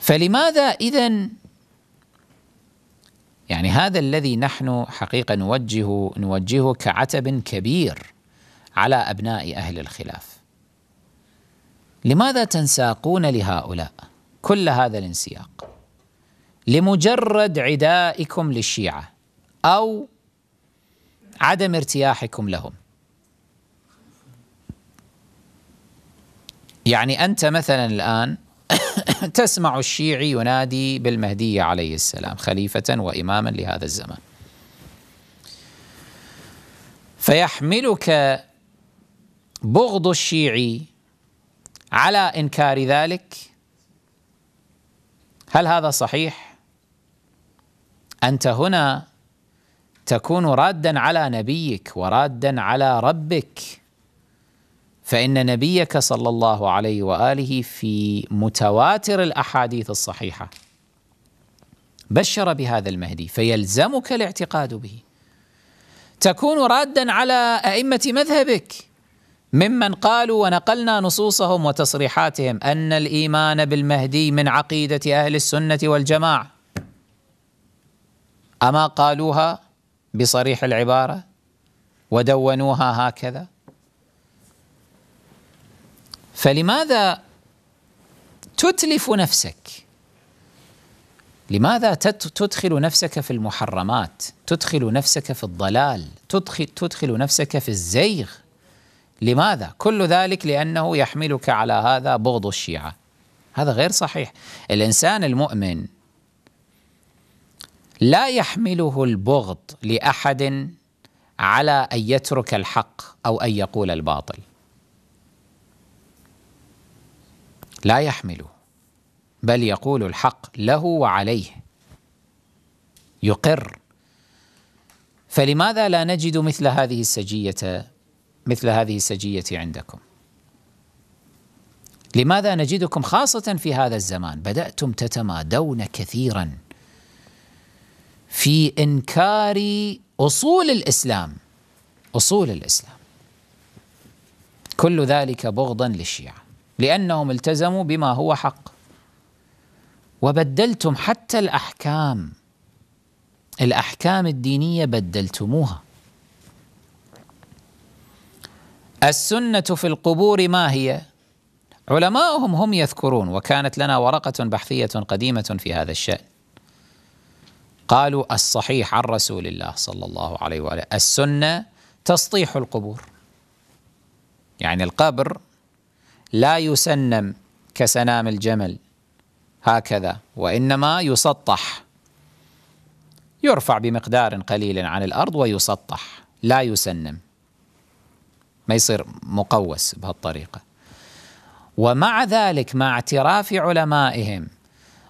فلماذا إذا يعني هذا الذي نحن حقيقة نوجه نوجهه كعتب كبير على أبناء أهل الخلاف لماذا تنساقون لهؤلاء كل هذا الانسياق لمجرد عدائكم للشيعة أو عدم ارتياحكم لهم يعني أنت مثلا الآن تسمع الشيعي ينادي بالمهدي عليه السلام خليفة وإماما لهذا الزمان فيحملك بغض الشيعي على إنكار ذلك هل هذا صحيح؟ أنت هنا تكون رادا على نبيك ورادا على ربك فان نبيك صلى الله عليه واله في متواتر الاحاديث الصحيحه بشر بهذا المهدي فيلزمك الاعتقاد به تكون رادا على ائمه مذهبك ممن قالوا ونقلنا نصوصهم وتصريحاتهم ان الايمان بالمهدي من عقيده اهل السنه والجماعه اما قالوها بصريح العباره ودونوها هكذا فلماذا تتلف نفسك لماذا تدخل نفسك في المحرمات تدخل نفسك في الضلال تدخل, تدخل نفسك في الزيغ لماذا كل ذلك لأنه يحملك على هذا بغض الشيعة هذا غير صحيح الإنسان المؤمن لا يحمله البغض لأحد على أن يترك الحق أو أن يقول الباطل لا يحمله بل يقول الحق له وعليه يقر فلماذا لا نجد مثل هذه السجية مثل هذه السجية عندكم لماذا نجدكم خاصة في هذا الزمان بدأتم تتمادون كثيرا في إنكار أصول الإسلام أصول الإسلام كل ذلك بغضا للشيعة لأنهم التزموا بما هو حق وبدلتم حتى الأحكام الأحكام الدينية بدلتموها السنة في القبور ما هي؟ علماؤهم هم يذكرون وكانت لنا ورقة بحثية قديمة في هذا الشأن قالوا الصحيح عن رسول الله صلى الله عليه وآله السنة تسطيح القبور يعني القبر لا يسنم كسنام الجمل هكذا وإنما يسطح يرفع بمقدار قليل عن الأرض ويسطح لا يسنم ما يصير مقوس بهالطريقة ومع ذلك مع اعتراف علمائهم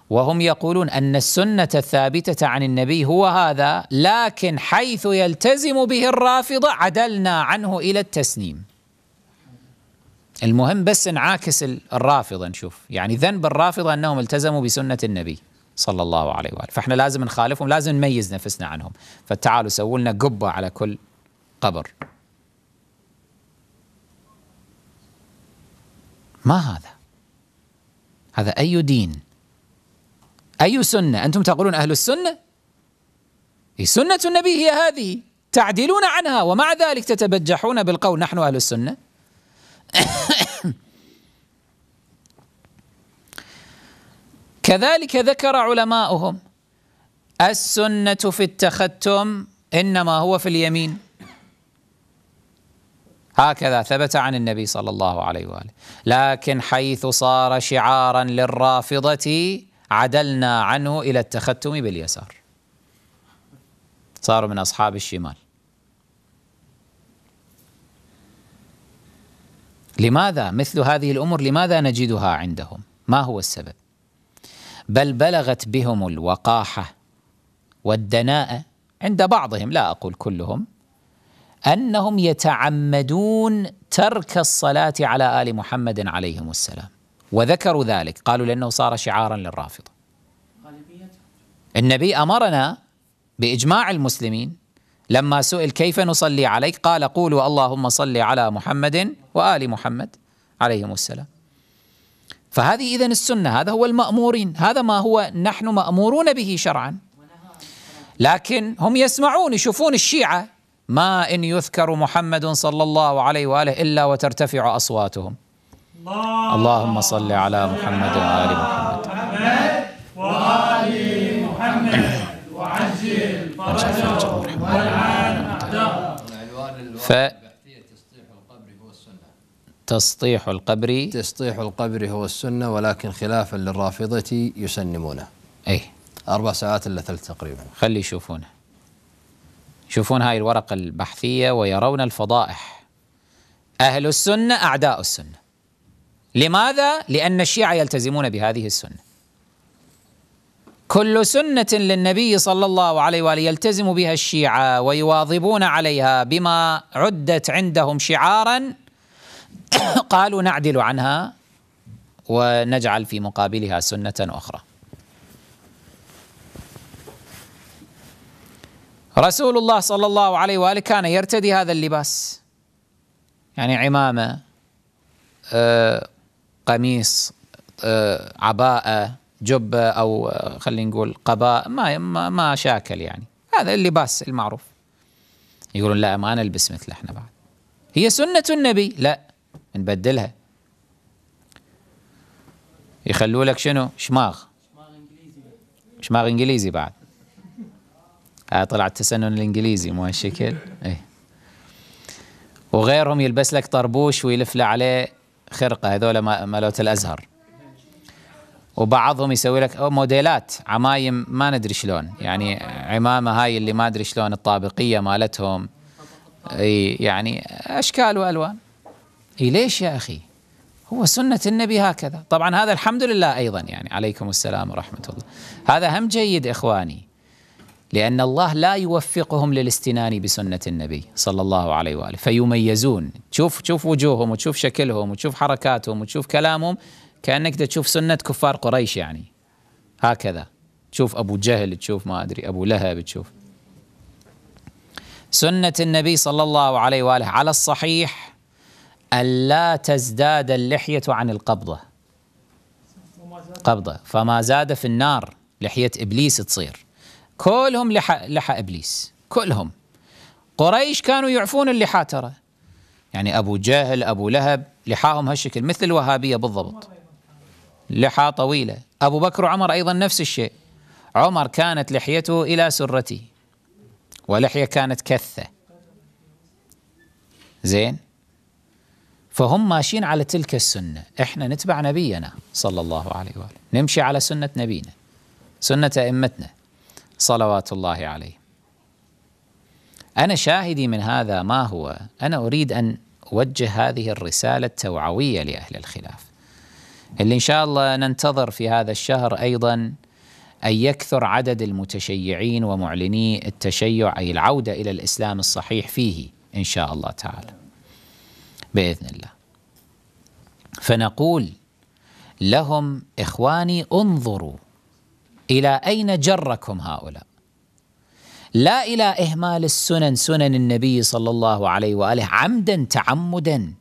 وهم يقولون أن السنة الثابتة عن النبي هو هذا لكن حيث يلتزم به الرافضة عدلنا عنه إلى التسنيم المهم بس انعاكس الرافضة نشوف يعني ذنب الرافضة أنهم التزموا بسنة النبي صلى الله عليه وآله فإحنا لازم نخالفهم لازم نميز نفسنا عنهم فتعالوا سووا لنا قبة على كل قبر ما هذا هذا أي دين أي سنة أنتم تقولون أهل السنة سنة النبي هي هذه تعدلون عنها ومع ذلك تتبجحون بالقول نحن أهل السنة كذلك ذكر علماؤهم السنة في التختم إنما هو في اليمين هكذا ثبت عن النبي صلى الله عليه وآله لكن حيث صار شعارا للرافضة عدلنا عنه إلى التختم باليسار صاروا من أصحاب الشمال لماذا مثل هذه الامور لماذا نجدها عندهم؟ ما هو السبب؟ بل بلغت بهم الوقاحه والدناءه عند بعضهم لا اقول كلهم انهم يتعمدون ترك الصلاه على ال محمد عليهم السلام وذكروا ذلك قالوا لانه صار شعارا للرافضه النبي امرنا باجماع المسلمين لما سئل كيف نصلي عليك قال قولوا اللهم صل على محمد وآل محمد عليهم السلام فهذه إذا السنة هذا هو المأمورين هذا ما هو نحن مأمورون به شرعا لكن هم يسمعون يشوفون الشيعة ما إن يذكر محمد صلى الله عليه وآله إلا وترتفع أصواتهم اللهم صل على محمد وآل محمد وآل محمد وعجل فرجه والآن ف... تسطيح القبر تسطيح القبر هو السنة ولكن خلافا للرافضة يسنمونه أي أربع ساعات إلا ثلث تقريبا خلي يشوفونه يشوفون هاي الورقة البحثية ويرون الفضائح أهل السنة أعداء السنة لماذا؟ لأن الشيعة يلتزمون بهذه السنة كل سنة للنبي صلى الله عليه وآله يلتزم بها الشيعة ويواظبون عليها بما عدت عندهم شعارا قالوا نعدل عنها ونجعل في مقابلها سنة أخرى رسول الله صلى الله عليه وآله كان يرتدي هذا اللباس يعني عمامة آه، قميص آه، عباءة جبة أو آه، خلينا نقول قباء ما, ما ما شاكل يعني هذا اللباس المعروف يقولون لا ما نلبس مثل احنا بعد هي سنة النبي لا نبدلها يخلوا لك شنو شماغ شماغ انجليزي بعد آه طلع التسنن الانجليزي مو هالشكل اي وغيرهم يلبس لك طربوش ويلف له عليه خرقه هذول مالوت الازهر وبعضهم يسوي لك أو موديلات عمايم ما ندري شلون يعني عمامه هاي اللي ما ادري شلون الطابقيه مالتهم يعني اشكال والوان اي ليش يا اخي؟ هو سنة النبي هكذا طبعا هذا الحمد لله أيضا يعني عليكم السلام ورحمة الله هذا هم جيد إخواني لأن الله لا يوفقهم للاستنان بسنة النبي صلى الله عليه وآله فيميزون تشوف تشوف وجوههم وتشوف شكلهم وتشوف حركاتهم وتشوف كلامهم كأنك تشوف سنة كفار قريش يعني هكذا تشوف أبو جهل تشوف ما أدري أبو لهب تشوف سنة النبي صلى الله عليه وآله على الصحيح ألا تزداد اللحية عن القبضة قبضة فما زاد في النار لحية إبليس تصير كلهم لحى لحى إبليس كلهم قريش كانوا يعفون اللحى ترى يعني أبو جهل أبو لهب لحاهم هالشكل مثل الوهابية بالضبط لحى طويلة أبو بكر وعمر أيضا نفس الشيء عمر كانت لحيته إلى سرته ولحية كانت كثة زين فهم ماشيين على تلك السنة احنا نتبع نبينا صلى الله عليه وآله نمشي على سنة نبينا سنة أئمتنا صلوات الله عليه أنا شاهدي من هذا ما هو أنا أريد أن أوجه هذه الرسالة التوعوية لأهل الخلاف اللي إن شاء الله ننتظر في هذا الشهر أيضا أن يكثر عدد المتشيعين ومعلني التشيع أي العودة إلى الإسلام الصحيح فيه إن شاء الله تعالى باذن الله. فنقول لهم اخواني انظروا الى اين جركم هؤلاء لا الى اهمال السنن سنن النبي صلى الله عليه واله عمدا تعمدا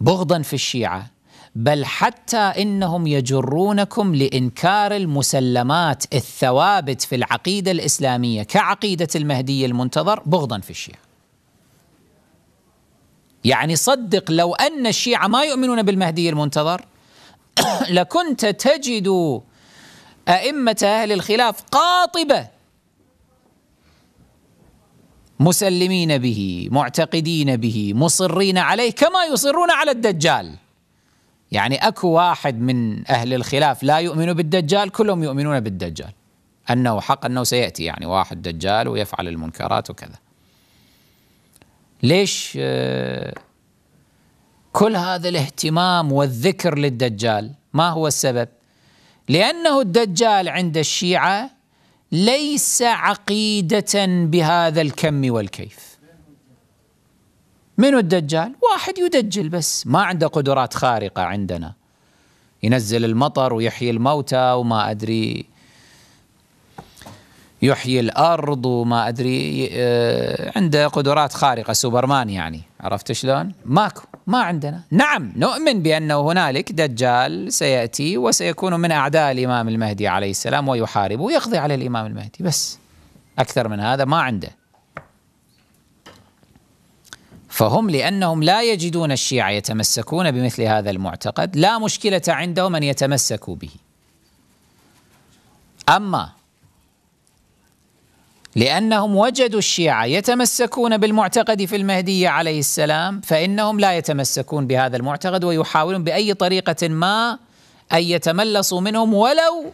بغضا في الشيعه بل حتى انهم يجرونكم لانكار المسلمات الثوابت في العقيده الاسلاميه كعقيده المهدي المنتظر بغضا في الشيعه يعني صدق لو أن الشيعة ما يؤمنون بالمهدي المنتظر لكنت تجد أئمة أهل الخلاف قاطبة مسلمين به معتقدين به مصرين عليه كما يصرون على الدجال يعني اكو واحد من اهل الخلاف لا يؤمن بالدجال كلهم يؤمنون بالدجال انه حق انه سياتي يعني واحد دجال ويفعل المنكرات وكذا ليش آه، كل هذا الاهتمام والذكر للدجال ما هو السبب لأنه الدجال عند الشيعة ليس عقيدة بهذا الكم والكيف من الدجال واحد يدجل بس ما عنده قدرات خارقة عندنا ينزل المطر ويحيي الموتى وما أدري يحيي الارض وما ادري آه، عنده قدرات خارقه سوبرمان يعني عرفت شلون؟ ماكو ما عندنا نعم نؤمن بانه هنالك دجال سياتي وسيكون من اعداء الامام المهدي عليه السلام ويحارب ويقضي على الامام المهدي بس اكثر من هذا ما عنده فهم لانهم لا يجدون الشيعه يتمسكون بمثل هذا المعتقد لا مشكله عندهم ان يتمسكوا به اما لأنهم وجدوا الشيعة يتمسكون بالمعتقد في المهدي عليه السلام فإنهم لا يتمسكون بهذا المعتقد ويحاولون بأي طريقة ما أن يتملصوا منهم ولو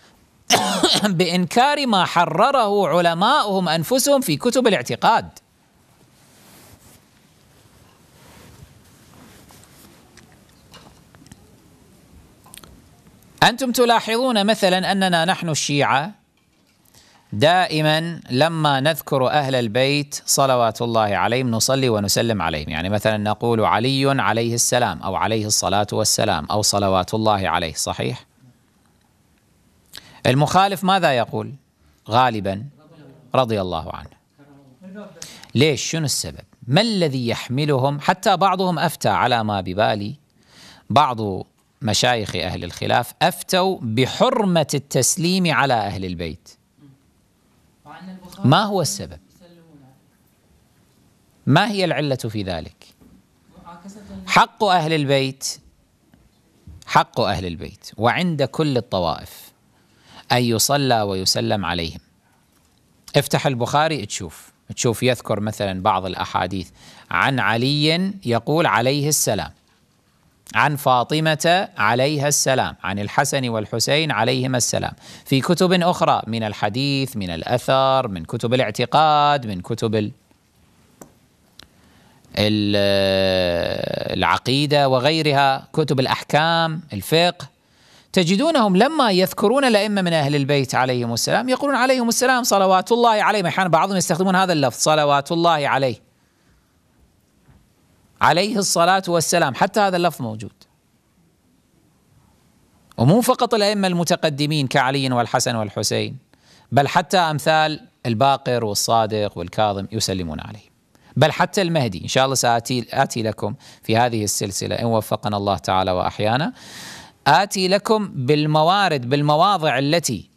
بإنكار ما حرره علماؤهم أنفسهم في كتب الاعتقاد أنتم تلاحظون مثلا أننا نحن الشيعة دائما لما نذكر أهل البيت صلوات الله عليهم نصلي ونسلم عليهم يعني مثلا نقول علي عليه السلام أو عليه الصلاة والسلام أو صلوات الله عليه صحيح المخالف ماذا يقول غالبا رضي الله عنه ليش شنو السبب ما الذي يحملهم حتى بعضهم أفتى على ما ببالي بعض مشايخ أهل الخلاف أفتوا بحرمة التسليم على أهل البيت ما هو السبب ما هي العلة في ذلك حق أهل البيت حق أهل البيت وعند كل الطوائف أن يصلى ويسلم عليهم افتح البخاري تشوف تشوف يذكر مثلا بعض الأحاديث عن علي يقول عليه السلام عن فاطمة عليها السلام عن الحسن والحسين عليهما السلام في كتب أخرى من الحديث من الأثر من كتب الاعتقاد من كتب العقيدة وغيرها كتب الأحكام الفقه تجدونهم لما يذكرون الأئمة من أهل البيت عليهم السلام يقولون عليهم السلام صلوات الله عليهم أحيانا بعضهم يستخدمون هذا اللفظ صلوات الله عليه عليه الصلاة والسلام حتى هذا اللفظ موجود ومو فقط الأئمة المتقدمين كعلي والحسن والحسين بل حتى أمثال الباقر والصادق والكاظم يسلمون عليه بل حتى المهدي إن شاء الله سآتي آتي لكم في هذه السلسلة إن وفقنا الله تعالى وأحيانا آتي لكم بالموارد بالمواضع التي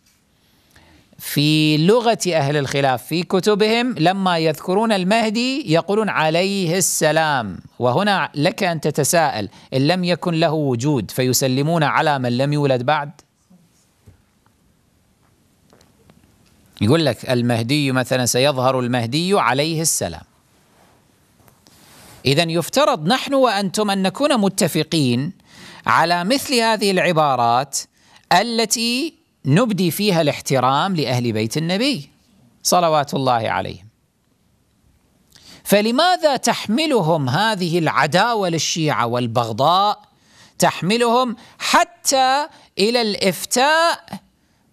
في لغة أهل الخلاف في كتبهم لما يذكرون المهدي يقولون عليه السلام وهنا لك أن تتساءل إن لم يكن له وجود فيسلمون على من لم يولد بعد يقول لك المهدي مثلا سيظهر المهدي عليه السلام إذا يفترض نحن وأنتم أن نكون متفقين على مثل هذه العبارات التي نبدي فيها الاحترام لاهل بيت النبي صلوات الله عليهم فلماذا تحملهم هذه العداوه للشيعه والبغضاء تحملهم حتى الى الافتاء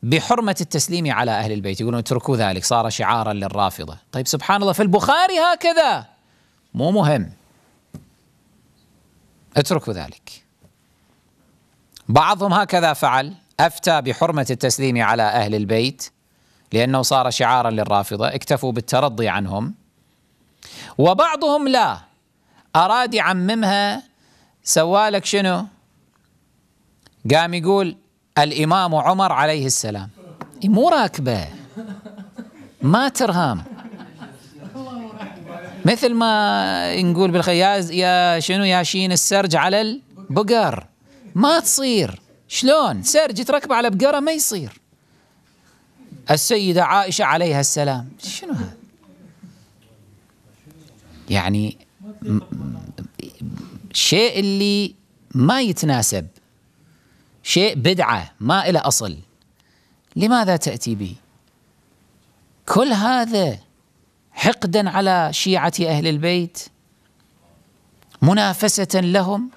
بحرمه التسليم على اهل البيت يقولون اتركوا ذلك صار شعارا للرافضه طيب سبحان الله في البخاري هكذا مو مهم اتركوا ذلك بعضهم هكذا فعل افتى بحرمه التسليم على اهل البيت لانه صار شعارا للرافضه اكتفوا بالترضي عنهم وبعضهم لا اراد يعممها سوالك شنو قام يقول الامام عمر عليه السلام مو راكبه ما ترهام مثل ما نقول بالخياز يا شنو يا شين السرج على البقر ما تصير شلون سرج تركب على بقرة ما يصير السيدة عائشة عليها السلام شنو هذا يعني شيء اللي ما يتناسب شيء بدعة ما إلى أصل لماذا تأتي به كل هذا حقدا على شيعة أهل البيت منافسة لهم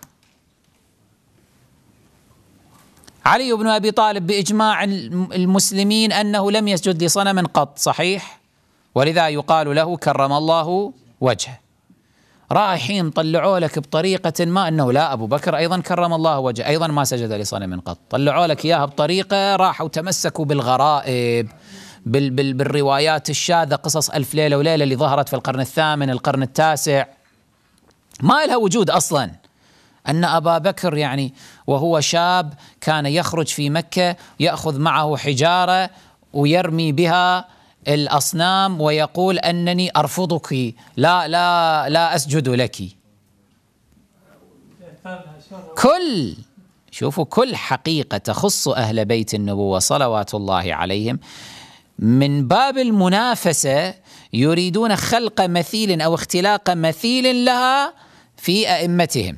علي بن ابي طالب باجماع المسلمين انه لم يسجد لصنم قط صحيح ولذا يقال له كرم الله وجهه رايحين طلعوا لك بطريقه ما انه لا ابو بكر ايضا كرم الله وجهه ايضا ما سجد لصنم قط طلعوا لك اياها بطريقه راحوا تمسكوا بالغرائب بال بال بالروايات الشاذه قصص الف ليله وليله اللي ظهرت في القرن الثامن القرن التاسع ما لها وجود اصلا أن أبا بكر يعني وهو شاب كان يخرج في مكة يأخذ معه حجارة ويرمي بها الأصنام ويقول أنني أرفضك لا لا لا أسجد لك كل شوفوا كل حقيقة تخص أهل بيت النبوة صلوات الله عليهم من باب المنافسة يريدون خلق مثيل أو اختلاق مثيل لها في أئمتهم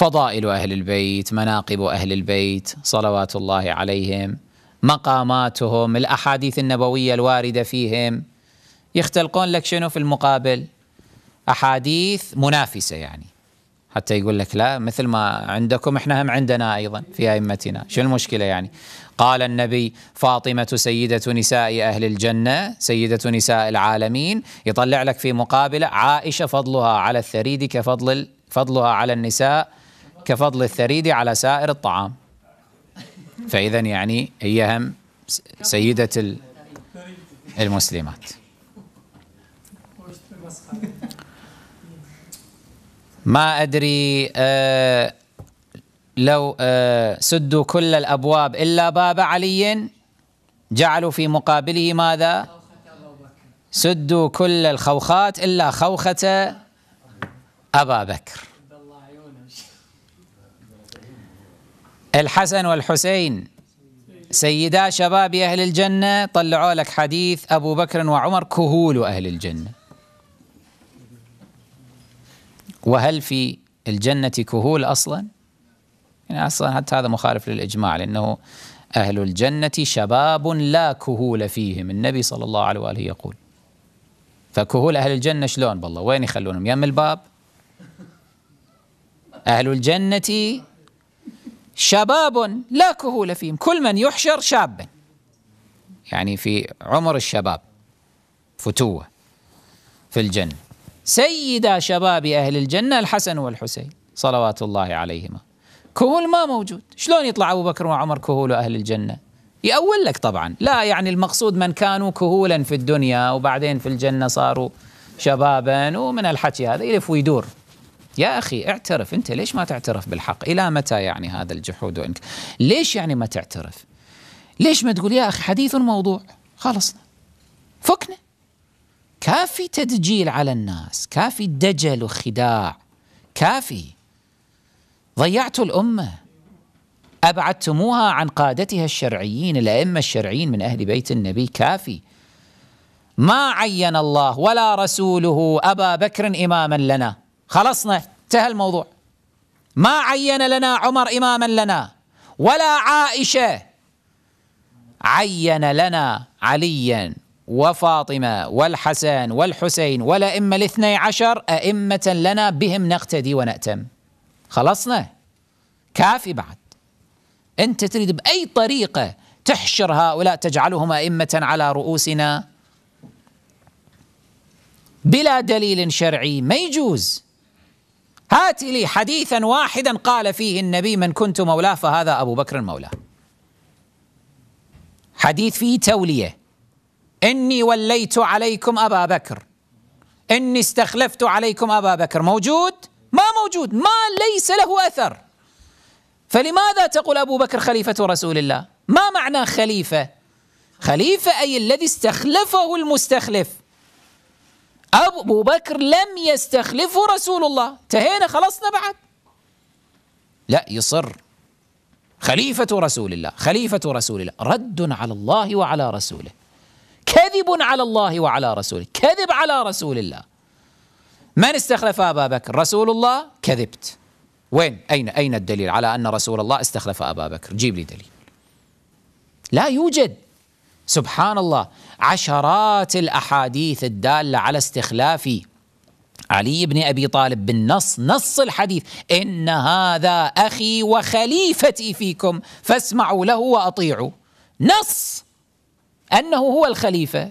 فضائل اهل البيت، مناقب اهل البيت صلوات الله عليهم، مقاماتهم، الاحاديث النبويه الوارده فيهم يختلقون لك شنو في المقابل؟ احاديث منافسه يعني حتى يقول لك لا مثل ما عندكم احنا هم عندنا ايضا في ائمتنا، شو المشكله يعني؟ قال النبي فاطمه سيده نساء اهل الجنه، سيده نساء العالمين، يطلع لك في مقابله عائشه فضلها على الثريد كفضل فضلها على النساء كفضل الثريد على سائر الطعام فإذا يعني هي هم سيدة المسلمات ما أدري آه لو آه سدوا كل الأبواب إلا باب علي جعلوا في مقابله ماذا سدوا كل الخوخات إلا خوخة أبا بكر الحسن والحسين سيدا شباب أهل الجنة طلعوا لك حديث أبو بكر وعمر كهول أهل الجنة وهل في الجنة كهول أصلا يعني أصلا حتى هذا مخالف للإجماع لأنه أهل الجنة شباب لا كهول فيهم النبي صلى الله عليه وآله يقول فكهول أهل الجنة شلون بالله وين يخلونهم يم الباب أهل الجنة شباب لا كهول فيهم كل من يحشر شابا يعني في عمر الشباب فتوة في الجنة سيدا شباب أهل الجنة الحسن والحسين صلوات الله عليهما كهول ما موجود شلون يطلع أبو بكر وعمر كهول أهل الجنة يأول لك طبعا لا يعني المقصود من كانوا كهولا في الدنيا وبعدين في الجنة صاروا شبابا ومن الحكي هذا يلف ويدور يا أخي اعترف أنت ليش ما تعترف بالحق إلى متى يعني هذا الجحود وإنك ليش يعني ما تعترف ليش ما تقول يا أخي حديث موضوع خلصنا فكنا كافي تدجيل على الناس كافي دجل وخداع كافي ضيعتوا الأمة أبعدتموها عن قادتها الشرعيين الأئمة الشرعيين من أهل بيت النبي كافي ما عين الله ولا رسوله أبا بكر إماما لنا خلصنا انتهى الموضوع ما عين لنا عمر إماما لنا ولا عائشة عين لنا عليا وفاطمة والحسن والحسين والأئمة الاثني عشر أئمة لنا بهم نقتدي ونأتم خلصنا كافي بعد أنت تريد بأي طريقة تحشر هؤلاء تجعلهم أئمة على رؤوسنا بلا دليل شرعي ما يجوز هات لي حديثا واحدا قال فيه النبي من كنت مولاه فهذا أبو بكر مولاه حديث فيه تولية إني وليت عليكم أبا بكر إني استخلفت عليكم أبا بكر موجود؟ ما موجود ما ليس له أثر فلماذا تقول أبو بكر خليفة رسول الله؟ ما معنى خليفة؟ خليفة أي الذي استخلفه المستخلف أبو بكر لم يستخلفه رسول الله انتهينا خلصنا بعد لا يصر خليفة رسول الله خليفة رسول الله رد على الله وعلى رسوله كذب على الله وعلى رسوله كذب على رسول الله من استخلف أبا بكر رسول الله كذبت وين أين أين الدليل على أن رسول الله استخلف أبا بكر جيب لي دليل لا يوجد سبحان الله عشرات الأحاديث الدالة على استخلاف علي بن أبي طالب بالنص نص الحديث إن هذا أخي وخليفتي فيكم فاسمعوا له وأطيعوا نص أنه هو الخليفة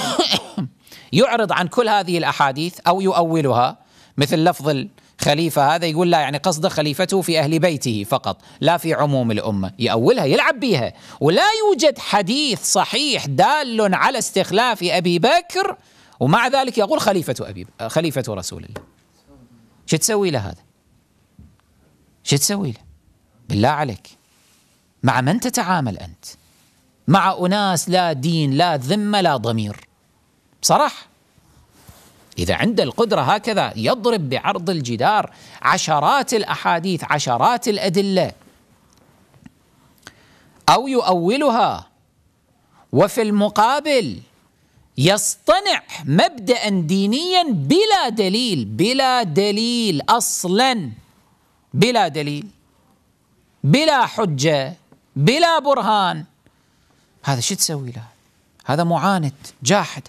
يعرض عن كل هذه الأحاديث أو يؤولها مثل لفظ خليفة هذا يقول لا يعني قصده خليفته في أهل بيته فقط لا في عموم الأمة يأولها يلعب بيها ولا يوجد حديث صحيح دال على استخلاف أبي بكر ومع ذلك يقول خليفة أبي خليفة رسول الله شو تسوي له هذا شو تسوي له بالله عليك مع من تتعامل أنت مع أناس لا دين لا ذمة لا ضمير بصراحة إذا عند القدرة هكذا يضرب بعرض الجدار عشرات الأحاديث عشرات الأدلة أو يؤولها وفي المقابل يصطنع مبدأ دينيا بلا دليل بلا دليل أصلا بلا دليل بلا حجة بلا برهان هذا شو تسوي له هذا معاند جاحد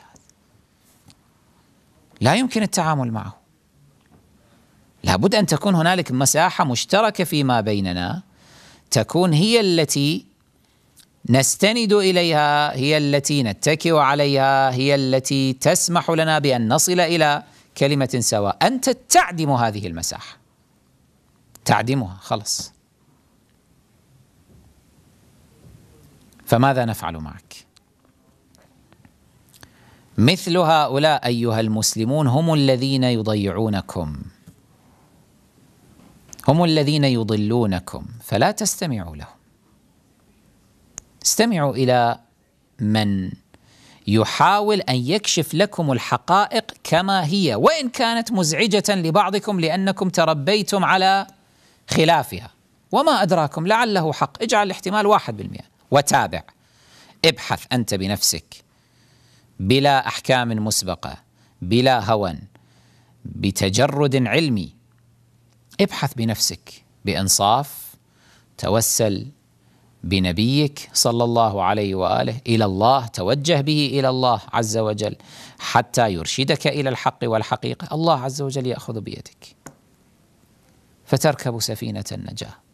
لا يمكن التعامل معه لابد ان تكون هنالك مساحه مشتركه فيما بيننا تكون هي التي نستند اليها هي التي نتكئ عليها هي التي تسمح لنا بان نصل الى كلمه سواء انت تعدم هذه المساحه تعدمها خلص فماذا نفعل معك مثل هؤلاء أيها المسلمون هم الذين يضيعونكم هم الذين يضلونكم فلا تستمعوا لهم استمعوا إلى من يحاول أن يكشف لكم الحقائق كما هي وإن كانت مزعجة لبعضكم لأنكم تربيتم على خلافها وما أدراكم لعله حق اجعل الاحتمال واحد بالمئة وتابع ابحث أنت بنفسك بلا احكام مسبقه بلا هوى بتجرد علمي ابحث بنفسك بانصاف توسل بنبيك صلى الله عليه واله الى الله توجه به الى الله عز وجل حتى يرشدك الى الحق والحقيقه الله عز وجل ياخذ بيدك فتركب سفينه النجاه